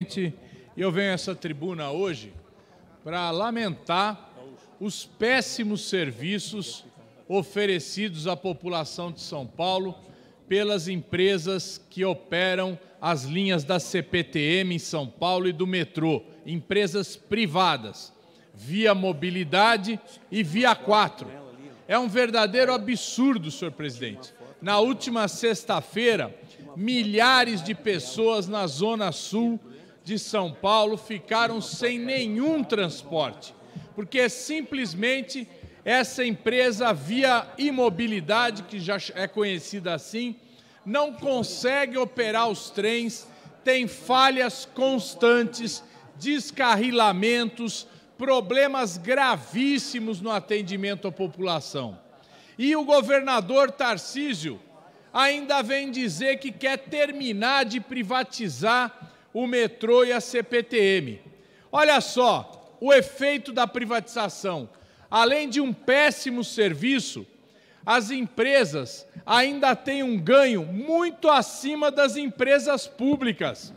E eu venho a essa tribuna hoje para lamentar os péssimos serviços oferecidos à população de São Paulo pelas empresas que operam as linhas da CPTM em São Paulo e do metrô, empresas privadas, Via Mobilidade e Via 4. É um verdadeiro absurdo, senhor presidente. Na última sexta-feira, milhares de pessoas na Zona Sul de São Paulo ficaram sem nenhum transporte, porque simplesmente essa empresa, via imobilidade, que já é conhecida assim, não consegue operar os trens, tem falhas constantes, descarrilamentos, problemas gravíssimos no atendimento à população. E o governador Tarcísio ainda vem dizer que quer terminar de privatizar o metrô e a CPTM. Olha só, o efeito da privatização. Além de um péssimo serviço, as empresas ainda têm um ganho muito acima das empresas públicas.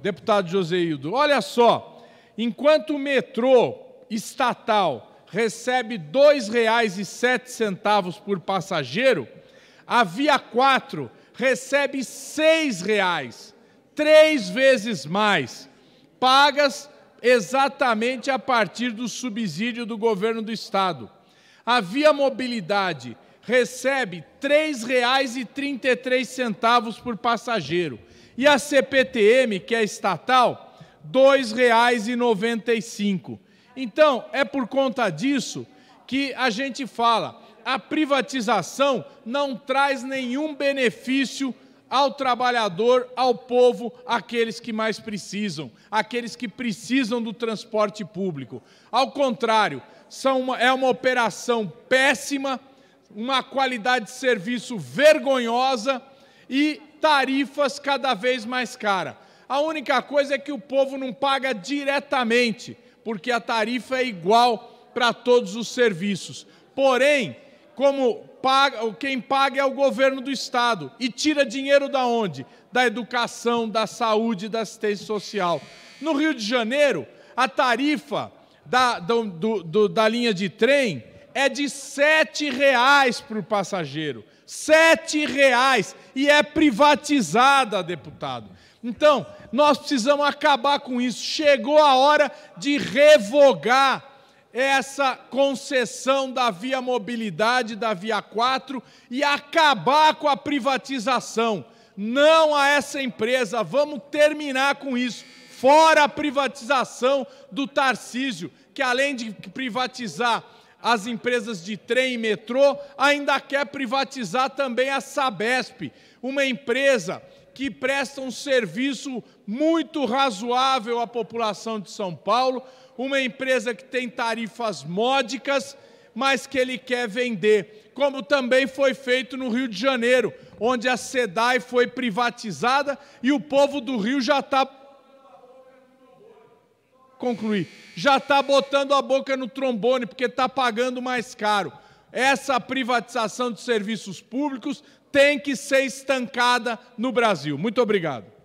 Deputado Hildo, olha só, enquanto o metrô estatal recebe R$ 2,07 por passageiro, a Via 4 recebe R$ 6,00 três vezes mais, pagas exatamente a partir do subsídio do governo do estado. A Via Mobilidade recebe R$ 3,33 por passageiro e a CPTM, que é estatal, R$ 2,95. Então, é por conta disso que a gente fala, a privatização não traz nenhum benefício ao trabalhador, ao povo, aqueles que mais precisam, aqueles que precisam do transporte público. Ao contrário, uma, é uma operação péssima, uma qualidade de serviço vergonhosa e tarifas cada vez mais caras. A única coisa é que o povo não paga diretamente, porque a tarifa é igual para todos os serviços. Porém, como paga, quem paga é o governo do Estado. E tira dinheiro da onde? Da educação, da saúde, da assistência social. No Rio de Janeiro, a tarifa da, do, do, da linha de trem é de R$ 7,00 para o passageiro. R$ 7,00. E é privatizada, deputado. Então, nós precisamos acabar com isso. Chegou a hora de revogar essa concessão da Via Mobilidade, da Via 4 e acabar com a privatização. Não a essa empresa, vamos terminar com isso. Fora a privatização do Tarcísio, que além de privatizar as empresas de trem e metrô, ainda quer privatizar também a Sabesp, uma empresa que presta um serviço muito razoável à população de São Paulo, uma empresa que tem tarifas módicas, mas que ele quer vender, como também foi feito no Rio de Janeiro, onde a SEDAI foi privatizada e o povo do Rio já está concluir, já está botando a boca no trombone porque está pagando mais caro essa privatização de serviços públicos tem que ser estancada no Brasil. Muito obrigado.